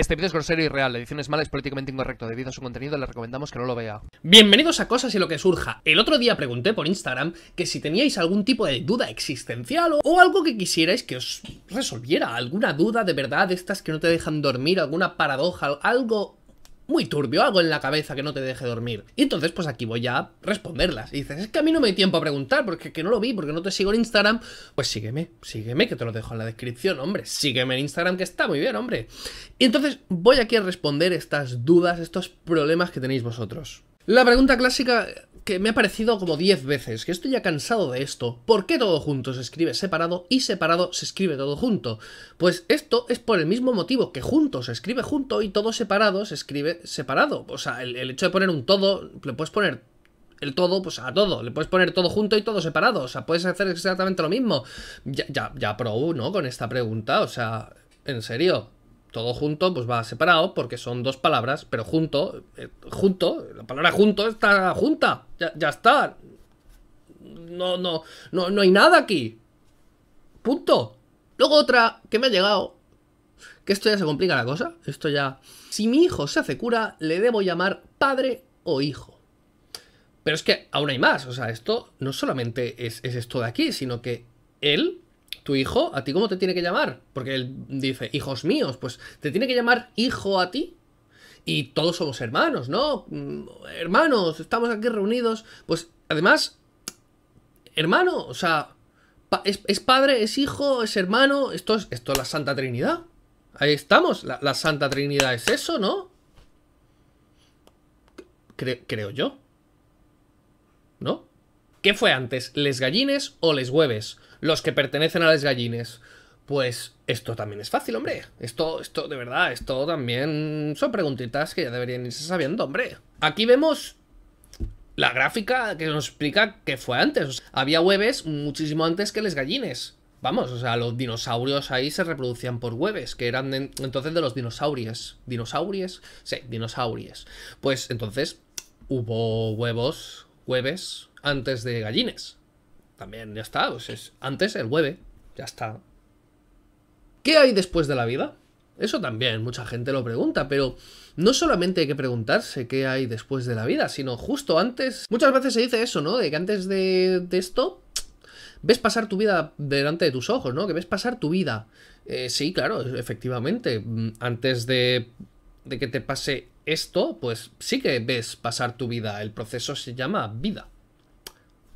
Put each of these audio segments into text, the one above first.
Este vídeo es grosero y real, la edición es mala, es políticamente incorrecto. Debido a su contenido, le recomendamos que no lo vea. Bienvenidos a Cosas y lo que surja. El otro día pregunté por Instagram que si teníais algún tipo de duda existencial o, o algo que quisierais que os resolviera. Alguna duda de verdad, estas que no te dejan dormir, alguna paradoja, algo muy turbio, algo en la cabeza que no te deje dormir. Y entonces, pues aquí voy a responderlas. Y dices, es que a mí no me hay tiempo a preguntar, porque que no lo vi, porque no te sigo en Instagram. Pues sígueme, sígueme, que te lo dejo en la descripción, hombre. Sígueme en Instagram, que está muy bien, hombre. Y entonces voy aquí a responder estas dudas, estos problemas que tenéis vosotros. La pregunta clásica que me ha parecido como 10 veces, que estoy ya cansado de esto. ¿Por qué todo junto se escribe separado y separado se escribe todo junto? Pues esto es por el mismo motivo, que junto se escribe junto y todo separado se escribe separado. O sea, el, hecho de poner un todo, le puedes poner el todo, pues a todo. Le puedes poner todo junto y todo separado. O sea, puedes hacer exactamente lo mismo. Ya, ya, ya probó, ¿no? Con esta pregunta. O sea, en serio todo junto pues va separado porque son dos palabras, pero junto, eh, junto, la palabra junto está junta, ya, está. No, no, no, no hay nada aquí. Punto. Luego otra que me ha llegado, que esto ya se complica la cosa, esto ya... Si mi hijo se hace cura, le debo llamar padre o hijo. Pero es que aún hay más, o sea, esto no solamente es, es esto de aquí, sino que él tu hijo, ¿a ti cómo te tiene que llamar? Porque él dice, hijos míos, pues te tiene que llamar hijo a ti. Y todos somos hermanos, ¿no? Mm, hermanos, estamos aquí reunidos. Pues además, hermano, o sea, es, padre, es hijo, es hermano, esto es, esto la Santa Trinidad. Ahí estamos, la, Santa Trinidad es eso, ¿no? creo yo. ¿No? ¿Qué fue antes, les gallines o les hueves? los que pertenecen a las gallines. Pues esto también es fácil, hombre. Esto, esto, de verdad, esto también son preguntitas que ya deberían irse sabiendo, hombre. Aquí vemos la gráfica que nos explica que fue antes. había hueves muchísimo antes que las gallines. Vamos, o sea, los dinosaurios ahí se reproducían por hueves, que eran entonces de los dinosaurios. ¿Dinosaurios? Sí, dinosaurios. Pues entonces hubo huevos, hueves, antes de gallines también ya está. Pues es antes el hueve, ya está. ¿Qué hay después de la vida? Eso también mucha gente lo pregunta, pero no solamente hay que preguntarse qué hay después de la vida, sino justo antes... Muchas veces se dice eso, ¿no? De que antes de, esto ves pasar tu vida delante de tus ojos, ¿no? Que ves pasar tu vida. Eh, sí, claro, efectivamente. Mm, antes de que te pase esto, pues sí que ves pasar tu vida. El proceso se llama vida.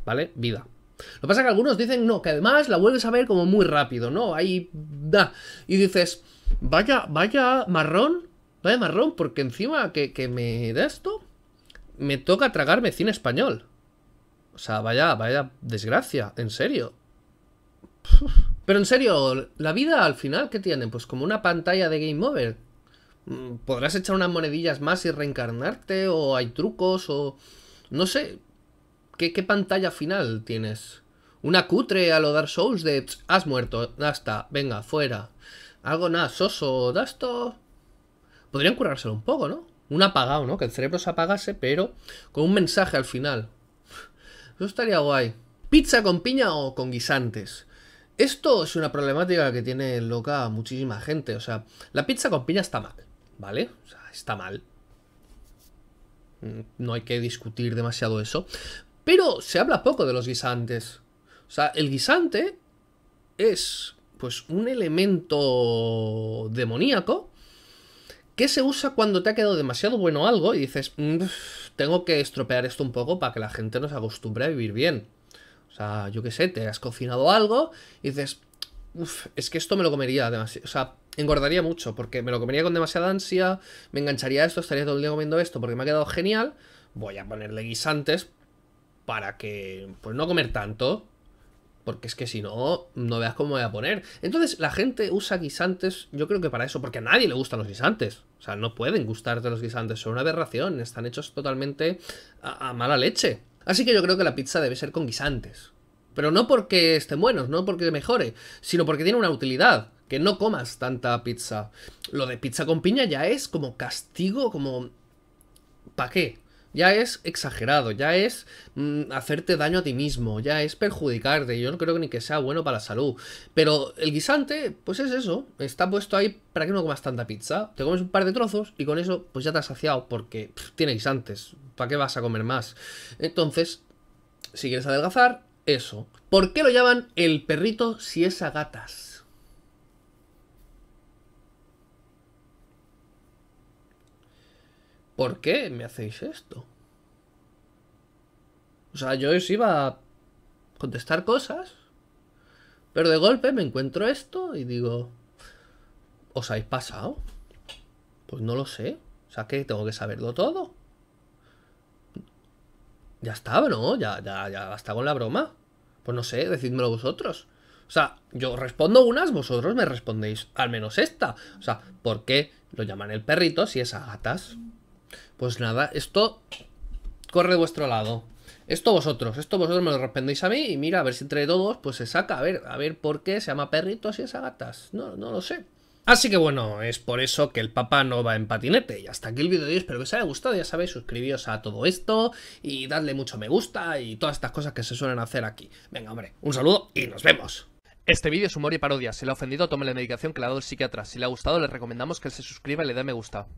¿Vale? Vida. Lo que pasa que algunos dicen, no, que además la vuelves a ver como muy rápido, ¿no? Ahí da. Y dices, vaya, vaya marrón, vaya marrón, porque encima que, me da esto, me toca tragarme cine español. O sea, vaya, vaya desgracia, en serio. Pero en serio, la vida al final, ¿qué tienen? Pues como una pantalla de Game Over. Mm, Podrás echar unas monedillas más y reencarnarte, o hay trucos, o... No sé, ¿Qué, pantalla final tienes? Una cutre a lo Dark Souls de... Has muerto, Dasta, venga, fuera. Algo nada, soso, Dasto... Podrían curárselo un poco, ¿no? Un apagado, ¿no? Que el cerebro se apagase, pero con un mensaje al final. Eso estaría guay. ¿Pizza con piña o con guisantes? Esto es una problemática que tiene loca muchísima gente. O sea, la pizza con piña está mal, ¿vale? O sea, está mal. Mm, no hay que discutir demasiado eso. Pero se habla poco de los guisantes. O sea, el guisante es pues un elemento demoníaco que se usa cuando te ha quedado demasiado bueno algo y dices, mm, tengo que estropear esto un poco para que la gente nos acostumbre a vivir bien. O sea, yo qué sé, te has cocinado algo y dices, es que esto me lo comería demasiado. O sea, engordaría mucho porque me lo comería con demasiada ansia, me engancharía esto, estaría todo el día comiendo esto porque me ha quedado genial. Voy a ponerle guisantes para que, pues no comer tanto, porque es que si no, no veas cómo voy a poner. Entonces, la gente usa guisantes, yo creo que para eso, porque a nadie le gustan los guisantes. O sea, no pueden gustarte los guisantes, son una aberración, están hechos totalmente a, mala leche. Así que yo creo que la pizza debe ser con guisantes. Pero no porque estén buenos, no porque mejore, sino porque tiene una utilidad. Que no comas tanta pizza. Lo de pizza con piña ya es como castigo, como... ¿Para qué? Ya es exagerado, ya es mm, hacerte daño a ti mismo, ya es perjudicarte. Yo no creo que ni que sea bueno para la salud. Pero el guisante, pues es eso. Está puesto ahí para que no comas tanta pizza. Te comes un par de trozos y con eso, pues ya te has saciado porque tiene guisantes. ¿Para qué vas a comer más? Entonces, si quieres adelgazar, eso. ¿Por qué lo llaman el perrito si es a gatas? ¿Por qué me hacéis esto? O sea, yo os iba a contestar cosas, pero de golpe me encuentro esto y digo, ¿os habéis pasado? Pues no lo sé. O sea, que tengo que saberlo todo. Ya está, ¿no? Ya, ya, ya está con la broma. Pues no sé, decidmelo vosotros. O sea, yo respondo unas, vosotros me respondéis al menos esta. O sea, ¿por qué lo llaman el perrito si es a gatas? Pues nada, esto corre de vuestro lado. Esto vosotros, esto vosotros me lo respondéis a mí y mira, a ver si entre todos pues se saca, a ver, a ver por qué se llama perritos y es gatas. No, no lo sé. Así que bueno, es por eso que el papá no va en patinete. Y hasta aquí el vídeo de hoy. Espero que os haya gustado. Ya sabéis, suscribíos a todo esto y dadle mucho me gusta y todas estas cosas que se suelen hacer aquí. Venga, hombre, un saludo y nos vemos. Este vídeo es humor y parodia. Si le ha ofendido, tome la medicación que le ha dado el psiquiatra. Si le ha gustado, le recomendamos que se suscriba y le dé me gusta.